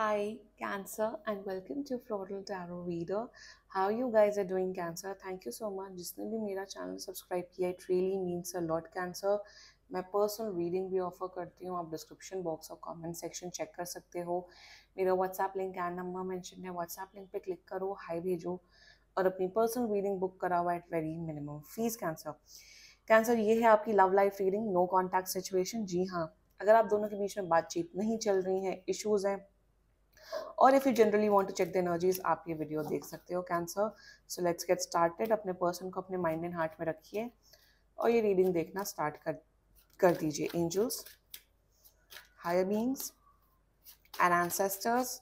Hi Cancer and welcome to Floral Tarot Reader. How you guys are doing Cancer? Thank you so much. जिसने भी मेरा channel subscribe किया it really means a lot cancer मैं personal reading भी offer करती हूँ आप description box और कमेंट सेक्शन चेक कर सकते हो मेरा WhatsApp link and number mention है व्हाट्सएप लिंक पे क्लिक करो हाई भेजो और अपनी पर्सनल रीडिंग बुक कराओ at very minimum fees cancer cancer ये है आपकी love life reading no contact situation जी हाँ अगर आप दोनों के बीच में बातचीत नहीं चल रही है इशूज़ हैं और if you generally want to check the energies आप ये वीडियो देख सकते हो cancer so let's get started अपने पर्सन को अपने माइंड एंड हार्ट में रखिए और ये रीडिंग देखना स्टार्ट कर कर दीजिए angels higher beings and ancestors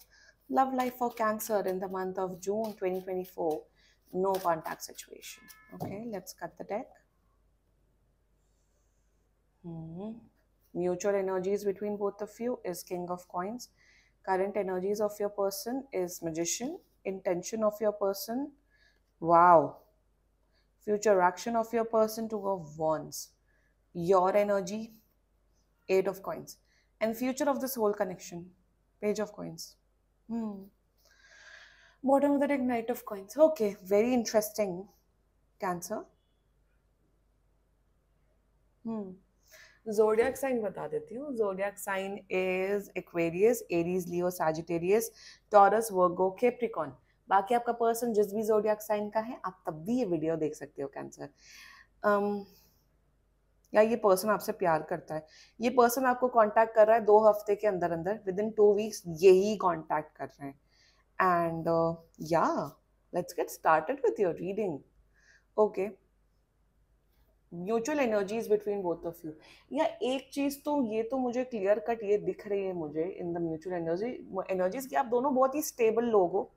love life for cancer in the month of june 2024 no contact situation okay let's cut the deck hmm. mutual energies between both of you is king of coins current energies of your person is magician intention of your person wow future action of your person two of wands your energy eight of coins and future of this whole connection page of coins hmm bottom of the deck knight of coins okay very interesting cancer hmm zodiac sign बता देती हूँ zodiac sign is Aquarius Aries Leo Sagittarius Taurus Virgo Capricorn बाकी आपका person जिस भी zodiac sign का है आप तब भी ये वीडियो देख सकते हो कैंसर um, या ये पर्सन आपसे प्यार करता है ये पर्सन आपको कांटेक्ट कर रहा है दो हफ्ते के अंदर अंदर विद इन टू वीक्स यही कांटेक्ट कर रहे हैं and yeah let's get started with your reading okay mutual energies between both of you yeah एक चीज़ तो ये तो मुझे क्लियर कट ये दिख रही है मुझे in the mutual energy energies कि आप दोनों बहुत ही स्टेबल लोग हो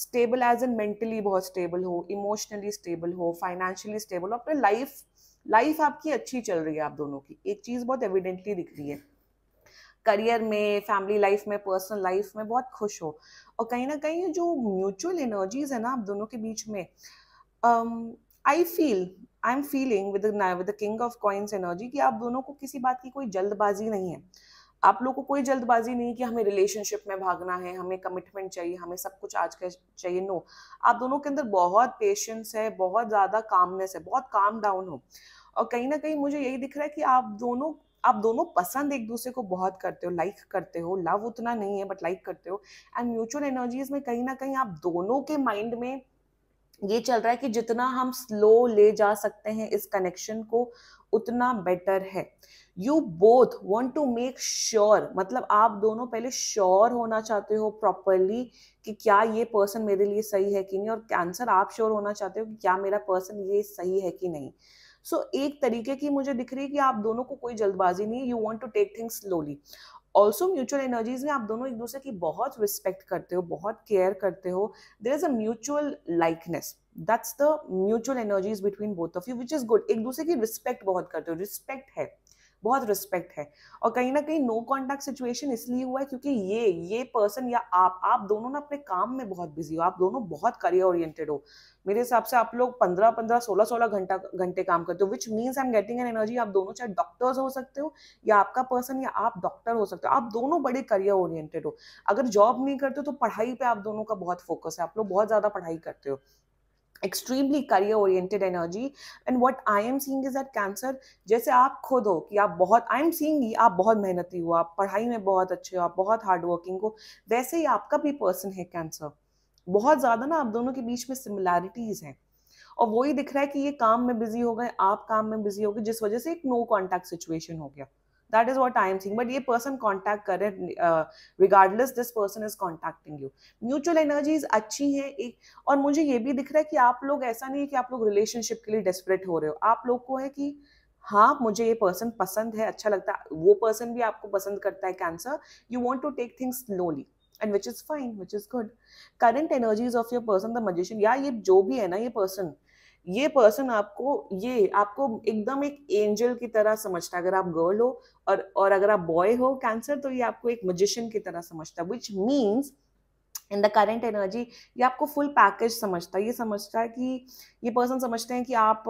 स्टेबल एज एन मेंटली बहुत स्टेबल हो इमोशनली स्टेबल हो फाइनेंशियली स्टेबल हो अपने लाइफ लाइफ आपकी अच्छी चल रही है आप दोनों की एक चीज़ बहुत एविडेंटली दिख रही है करियर में फैमिली लाइफ में पर्सनल लाइफ में बहुत खुश हो और कहीं ना कहीं जो म्यूचुअल एनर्जीज है ना आप दोनों के बीच में I um, feel I am feeling with with the king of coins energy कि आप दोनों को किसी बात की कोई जल्दबाजी नहीं है आप लोगों को कोई जल्दबाजी नहीं कि हमें रिलेशनशिप में भागना है हमें कमिटमेंट चाहिए हमें सब कुछ आज का चाहिए नो आप दोनों के अंदर बहुत पेशेंस है बहुत ज़्यादा कामनेस है बहुत काम डाउन हो और कहीं ना कहीं मुझे यही दिख रहा है कि आप दोनों आप दोनों पसंद एक दूसरे को बहुत करते हो लाइक करते हो लव उतना नहीं है बट लाइक करते हो एंड म्यूचुअल एनर्जीज में कहीं ना कहीं आप दोनों के माइंड में ये चल रहा है कि जितना हम स्लो ले जा सकते हैं इस कनेक्शन को उतना बेटर है you both want to make sure मतलब आप दोनों पहले श्योर sure होना चाहते हो प्रॉपरली कि क्या ये पर्सन मेरे लिए सही है कि नहीं और कैंसर आप श्योर sure होना चाहते हो कि क्या मेरा पर्सन ये सही है कि नहीं सो so, एक तरीके की मुझे दिख रही है कि आप दोनों को कोई जल्दबाजी नहीं है you want to take things slowly also mutual energies में आप दोनों एक दूसरे की बहुत रिस्पेक्ट करते हो बहुत केयर करते हो there is a mutual likeness that's the mutual energies between both of you which is good एक दूसरे की रिस्पेक्ट बहुत करते हो रिस्पेक्ट है बहुत रिस्पेक्ट है और कहीं ना कहीं नो कॉन्टैक्ट सिचुएशन इसलिए हुआ है क्योंकि ये ये पर्सन या आप आप दोनों ना अपने काम में बहुत बिजी हो आप दोनों बहुत करियर ओरिएंटेड हो मेरे हिसाब से आप लोग पंद्रह पंद्रह सोलह सोलह घंटा घंटे काम करते हो which means I am getting an energy आप दोनों चाहे डॉक्टर्स हो सकते हो या आपका पर्सन या आप डॉक्टर हो सकते हो आप दोनों बड़े करियर ओरिएंटेड हो अगर जॉब नहीं करते हो तो पढ़ाई पे आप दोनों का बहुत फोकस है आप लोग बहुत ज़्यादा पढ़ाई करते हो extremely career oriented energy and what I am seeing is that cancer जैसे आप खुद हो कि आप बहुत आई एम सीइंग आप बहुत मेहनती हो आप पढ़ाई में बहुत अच्छे हो आप बहुत हार्ड वर्किंग हो वैसे ही आपका भी पर्सन है कैंसर बहुत ज़्यादा ना आप दोनों के बीच में सिमिलैरिटीज़ हैं और वही दिख रहा है कि ये काम में बिजी हो गए आप काम में बिजी हो गए जिस वजह से एक नो कॉन्टैक्ट सिचुएशन हो गया that is what I am seeing but ये पर्सन कॉन्टैक्ट करे regardless this person is contacting you mutual energies अच्छी हैं एक और मुझे ये भी दिख रहा है कि आप लोग ऐसा नहीं है कि आप लोग रिलेशनशिप के लिए डेस्परेट हो रहे हो आप लोग को है कि हाँ मुझे ये पर्सन पसंद है अच्छा लगता है वो पर्सन भी आपको पसंद करता है cancer you want to take things slowly and which is fine which is good current energies of your person the magician yeah ये जो भी है ना ये पर्सन ये पर्सन आपको ये आपको एकदम एक एंजल की तरह समझता है अगर आप गर्ल हो और और अगर आप बॉय हो कैंसर तो ये आपको एक मजिशियन की तरह समझता है which means in the current energy ये आपको फुल पैकेज समझता है ये समझता है कि ये पर्सन समझते हैं कि आप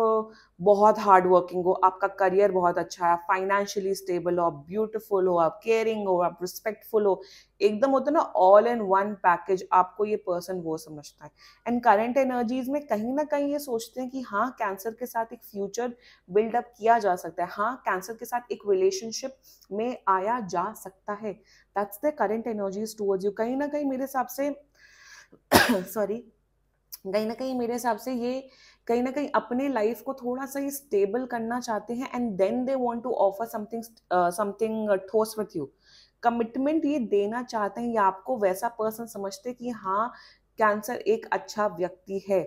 बहुत हार्ड वर्किंग हो आपका करियर बहुत अच्छा है फाइनेंशियली स्टेबल हो आप ब्यूटिफुल हो आप केयरिंग हो आप रिस्पेक्टफुल हो एकदम होता है ना ऑल इन वन पैकेज आपको ये पर्सन वो समझता है एंड करेंट एनर्जीज में कहीं ना कहीं ये सोचते हैं कि हाँ कैंसर के साथ एक फ्यूचर बिल्डअप किया जा सकता है हाँ कैंसर के साथ एक रिलेशनशिप में आया जा सकता है that's the current energies towards you कहीं ना कहीं मेरे हिसाब से सॉरी कहीं ना कहीं मेरे हिसाब से ये कहीं ना कहीं अपने लाइफ को थोड़ा सा ही स्टेबल करना चाहते हैं and then they want to offer something something ठोस विथ यू कमिटमेंट ये देना चाहते हैं या आपको वैसा पर्सन समझते कि हाँ कैंसर एक अच्छा व्यक्ति है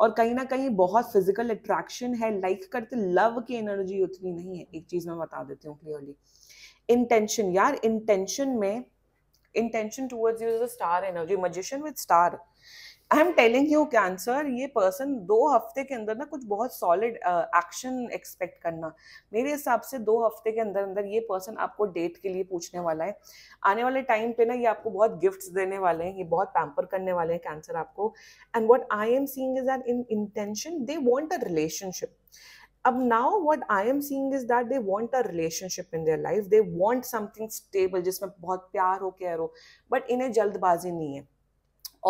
और कहीं ना कहीं बहुत फिजिकल अट्रैक्शन है लाइक करते लव की एनर्जी उतनी नहीं है एक चीज़ मैं बता देती हूँ क्लियरली इंटेंशन यार इंटेंशन में intention towards you is a star energy magician with star I am telling you cancer ये पर्सन दो हफ्ते के अंदर ना कुछ बहुत सॉलिड एक्शन एक्सपेक्ट करना मेरे हिसाब से दो हफ्ते के अंदर अंदर ये पर्सन आपको डेट के लिए पूछने वाला है आने वाले टाइम पे ना ये आपको बहुत गिफ्ट्स देने वाले हैं ये बहुत पैम्पर करने वाले हैं कैंसर आपको and what I am seeing is that in intention they want a relationship अब now what I am seeing is that they want a relationship in their life they want something stable जिसमें बहुत प्यार हो care हो but इन्हें जल्दबाजी नहीं है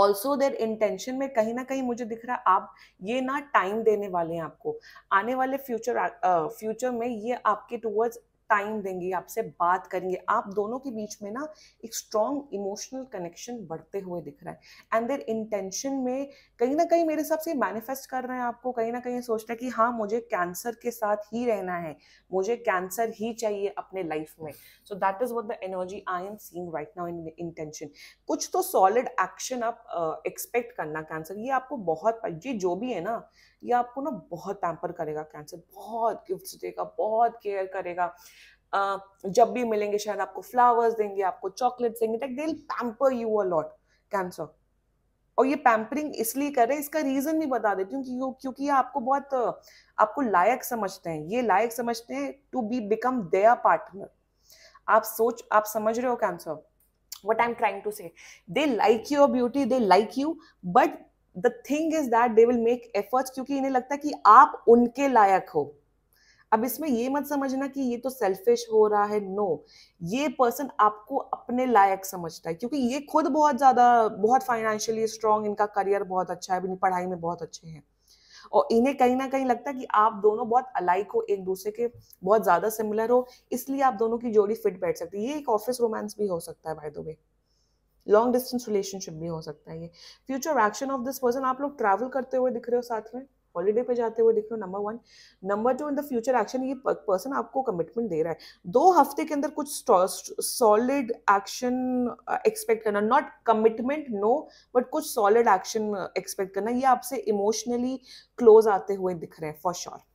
ऑल्सो देर इंटेंशन में कहीं ना कहीं मुझे दिख रहा है आप ये ना टाइम देने वाले हैं आपको आने वाले फ्यूचर फ्यूचर में ये आपके टूवर्ड्स टाइम देंगे आपसे बात करेंगे आप दोनों के बीच में ना एक स्ट्रॉन्ग इमोशनल कनेक्शन बढ़ते हुए दिख रहा है एंड देर इंटेंशन में कहीं ना कहीं मेरे हिसाब से मैनिफेस्ट कर रहे हैं आपको कहीं ना कहीं सोच रहे हैं कि हाँ मुझे कैंसर के साथ ही रहना है मुझे कैंसर ही चाहिए अपने लाइफ में so that is what the energy I am seeing right now in intention कुछ तो सॉलिड एक्शन आप एक्सपेक्ट uh, करना कैंसर ये आपको बहुत ये जो भी है ना ये आपको ना बहुत पैम्पर करेगा कैंसर बहुत गिफ्ट देगा बहुत केयर करेगा जब भी मिलेंगे शायद आपको फ्लावर्स देंगे आपको चॉकलेट्स देंगे like they pamper you a lot cancer और ये पैम्परिंग इसलिए कर रहे हैं इसका रीजन भी बता देती हूँ क्योंकि क्योंकि ये आपको बहुत आपको लायक समझते हैं ये लायक समझते हैं to be become their partner आप सोच आप समझ रहे हो cancer what I am trying to say they like your beauty they like you but the thing is that they will make efforts क्योंकि इन्हें लगता है कि आप उनके लायक हो अब इसमें ये मत समझना कि ये तो सेल्फिश हो रहा है नो no. ये पर्सन आपको अपने लायक समझता है क्योंकि ये खुद बहुत ज़्यादा बहुत फाइनेंशियली स्ट्रांग इनका करियर बहुत अच्छा है इनकी पढ़ाई में बहुत अच्छे हैं और इन्हें कहीं ना कहीं लगता है कि आप दोनों बहुत अलाइक हो एक दूसरे के बहुत ज़्यादा सिमिलर हो इसलिए आप दोनों की जोड़ी फिट बैठ सकती है ये एक ऑफिस रोमांस भी हो सकता है भाई दो लॉन्ग डिस्टेंस रिलेशनशिप भी हो सकता है ये future action of this person आप लोग ट्रैवल करते हुए दिख रहे हो साथ में हॉलीडे पे जाते हुए दिख रहे हो number one number two in the future action ये पर्सन आपको कमिटमेंट दे रहा है दो हफ्ते के अंदर कुछ सॉलिड एक्शन एक्सपेक्ट करना नॉट कमिटमेंट नो बट कुछ सॉलिड एक्शन एक्सपेक्ट करना ये आपसे इमोशनली क्लोज आते हुए दिख रहे हैं for sure sure.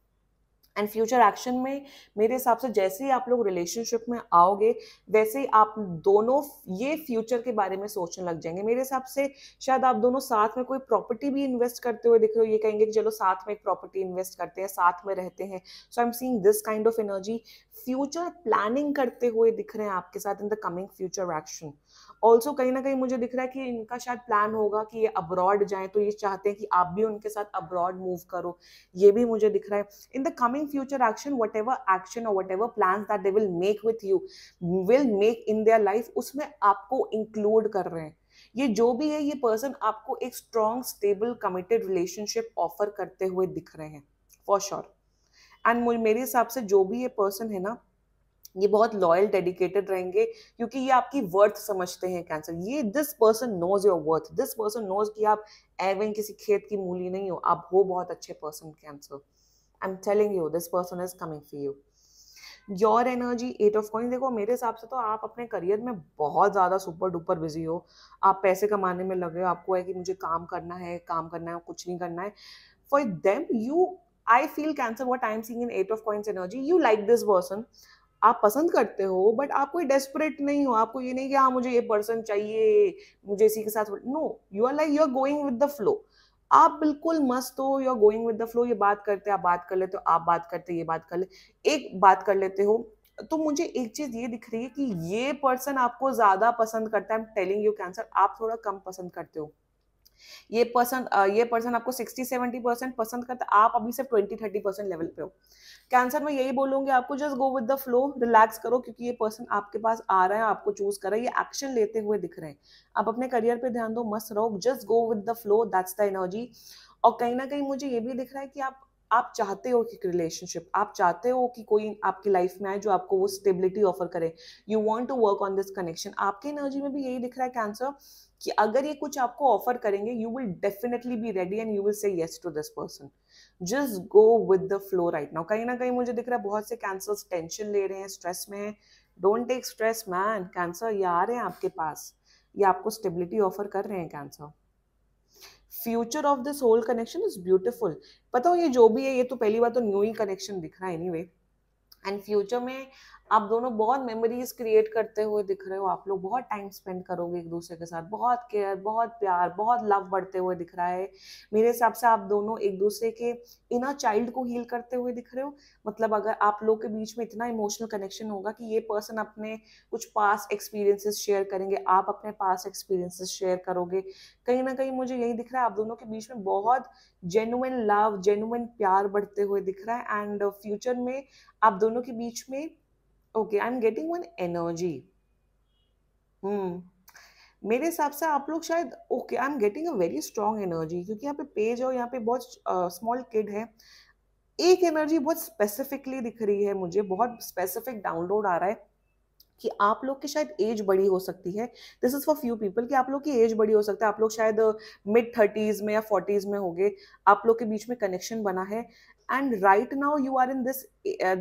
And future action में मेरे हिसाब से जैसे ही आप लोग रिलेशनशिप में आओगे वैसे ही आप दोनों ये फ्यूचर के बारे में सोचने लग जाएंगे मेरे हिसाब से शायद आप दोनों साथ में कोई प्रॉपर्टी भी इन्वेस्ट करते हुए दिख रहे हो ये कहेंगे कि चलो साथ में एक प्रॉपर्टी इन्वेस्ट करते हैं साथ में रहते हैं so I am seeing this kind of energy future planning करते हुए दिख रहे हैं आपके साथ in the coming future action also कहीं ना कहीं मुझे दिख रहा है कि इनका शायद प्लान होगा कि ये अब्रॉड जाएं तो ये चाहते हैं कि आप भी उनके साथ अब्रॉड मूव करो ये भी मुझे दिख रहा है in the coming future action whatever action और whatever plan that they will make with you will make in their life उसमें आपको इंक्लूड कर रहे हैं ये जो भी है ये पर्सन आपको एक strong stable committed relationship offer करते हुए दिख रहे हैं फॉर श्योर एंड मेरे हिसाब से जो भी ये पर्सन है ना ये बहुत लॉयल डेडिकेटेड रहेंगे क्योंकि ये आपकी वर्थ समझते हैं कैंसर ये this person knows your worth this person knows कि आप एवन किसी खेत की मूली नहीं हो आप हो बहुत अच्छे person cancer I am telling you this person is coming for you your energy eight of coin देखो मेरे हिसाब से तो आप अपने करियर में बहुत ज़्यादा सुपर डुपर बिजी हो आप पैसे कमाने में लगे हो आपको है कि मुझे काम करना है काम करना है कुछ नहीं करना है for them you I feel cancer what I am seeing in eight of coins energy you like this person आप पसंद करते हो बट आप कोई डेस्परेट नहीं हो आपको ये नहीं कि हाँ मुझे ये पर्सन चाहिए मुझे इसी के साथ no you are like you are going with the flow आप बिल्कुल मस्त हो you are going with the flow ये बात करते आप बात कर लेते हो आप बात करते ये बात कर ले एक बात कर लेते हो तो मुझे एक चीज ये दिख रही है कि ये पर्सन आपको ज्यादा पसंद करता है टेलिंग यू कैंसर आप थोड़ा कम पसंद करते हो ये पर्सन ये पर्सन आपको सिक्सटी सेवेंटी परसेंट पसंद करता आप अभी से ट्वेंटी थर्टी परसेंट लेवल पे हो कैंसर में यही बोलूंगी आपको just go with the flow relax करो क्योंकि ये पर्सन आपके पास आ रहा है आपको चूज कर रहा है ये एक्शन लेते हुए दिख रहे हैं आप अपने करियर पर ध्यान दो मस्त रहो just go with the flow that's the energy और कहीं ना कहीं मुझे ये भी दिख रहा है कि आप आप चाहते हो कि रिलेशनशिप आप चाहते हो कि कोई आपकी लाइफ में आए जो आपको वो स्टेबिलिटी ऑफर करे you want to work on this connection आपके एनर्जी में भी यही दिख रहा है कैंसर कि अगर ये कुछ आपको ऑफर करेंगे you will definitely be ready and you will say yes to this person just go with the flow right now कहीं ना कहीं मुझे दिख रहा है बहुत से कैंसर टेंशन ले रहे हैं स्ट्रेस में है don't take stress man cancer ये आ रहे हैं आपके पास ये आपको स्टेबिलिटी ऑफर कर रहे हैं cancer future of this whole connection is beautiful पता हो ये जो भी है ये तो पहली बार तो न्यू ही कनेक्शन दिख रहा है एनी वे एंड फ्यूचर में आप दोनों बहुत मेमोरीज क्रिएट करते हुए दिख रहे हो आप लोग बहुत टाइम स्पेंड करोगे एक दूसरे के साथ बहुत केयर बहुत प्यार बहुत लव बढ़ते हुए दिख रहा है मेरे हिसाब से आप दोनों एक दूसरे के इनर चाइल्ड को हील करते हुए दिख रहे हो मतलब अगर आप लोग के बीच में इतना इमोशनल कनेक्शन होगा कि ये पर्सन अपने कुछ पास एक्सपीरियंसेस शेयर करेंगे आप अपने पास एक्सपीरियंसेस शेयर करोगे कहीं ना कहीं मुझे यही दिख रहा है आप दोनों के बीच में बहुत जेनुअन लव जेनुअन प्यार बढ़ते हुए दिख रहा है एंड फ्यूचर में आप दोनों के बीच में okay I am getting one energy hmm मेरे हिसाब से आप लोग शायद okay I am getting a very strong energy क्योंकि यहाँ पे पेज और यहाँ पे बहुत स्मॉल uh, किड है एक एनर्जी बहुत स्पेसिफिकली दिख रही है मुझे बहुत स्पेसिफिक डाउनलोड आ रहा है कि आप लोग की शायद एज बड़ी हो सकती है this is for few people कि आप लोग की एज बड़ी हो सकता है आप लोग शायद मिड थर्टीज में या फोर्टीज में होंगे आप लोग के बीच में कनेक्शन बना है and right now you are in this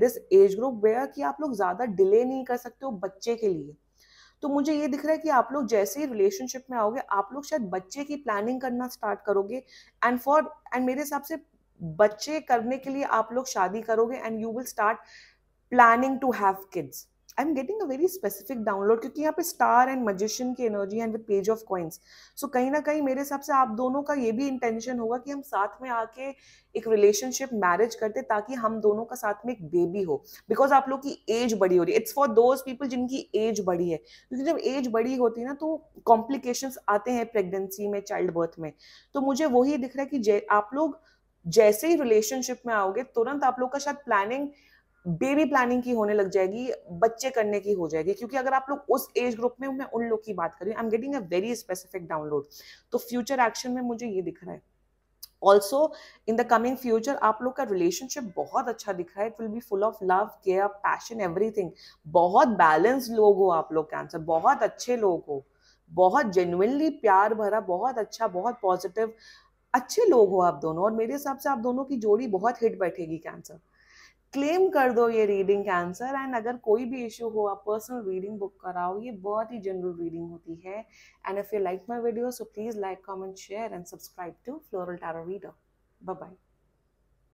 this age group where कि आप लोग ज़्यादा डिले नहीं कर सकते हो बच्चे के लिए तो मुझे ये दिख रहा है कि आप लोग जैसे ही रिलेशनशिप में आओगे आप लोग शायद बच्चे की प्लानिंग करना स्टार्ट करोगे एंड फॉर एंड मेरे हिसाब से बच्चे करने के लिए आप लोग शादी करोगे and you will start planning to have kids I am getting a very specific download क्योंकि यहाँ पे स्टार एंड मजिशियन की energy and with page of coins so कहीं ना कहीं मेरे हिसाब से आप दोनों का ये भी इंटेंशन होगा कि हम साथ में आके एक रिलेशनशिप मैरिज करते ताकि हम दोनों का साथ में एक बेबी हो बिकॉज आप लोग की एज बड़ी हो रही है इट्स फॉर दोज पीपल जिनकी एज बड़ी है क्योंकि जब एज बड़ी होती है ना तो कॉम्प्लिकेशन आते हैं प्रेगनेंसी में चाइल्ड बर्थ में तो मुझे वही दिख रहा है कि आप लोग जैसे ही रिलेशनशिप में आओगे तुरंत आप लोग का शायद प्लानिंग बेबी प्लानिंग की होने लग जाएगी बच्चे करने की हो जाएगी क्योंकि अगर आप लोग उस एज ग्रुप में मैं उन लोग की बात कर I am getting a very specific download तो फ्यूचर एक्शन में मुझे ये दिख रहा है also in the coming future आप लोग का रिलेशनशिप बहुत अच्छा दिख रहा है it will be full of love care passion everything बहुत बैलेंस लोग हो आप लोग कैंसर बहुत अच्छे लोग हो बहुत जेनुअनली प्यार भरा बहुत अच्छा बहुत पॉजिटिव अच्छे लोग हो आप दोनों और मेरे हिसाब से आप दोनों की जोड़ी बहुत हिट बैठेगी कैंसर क्लेम कर दो ये रीडिंग कैंसर एंड अगर कोई भी इशू हो आप पर्सनल रीडिंग बुक कराओ ये बहुत ही जनरल रीडिंग होती है and if you like my video so please like comment share and subscribe to Floral Tarot Reader bye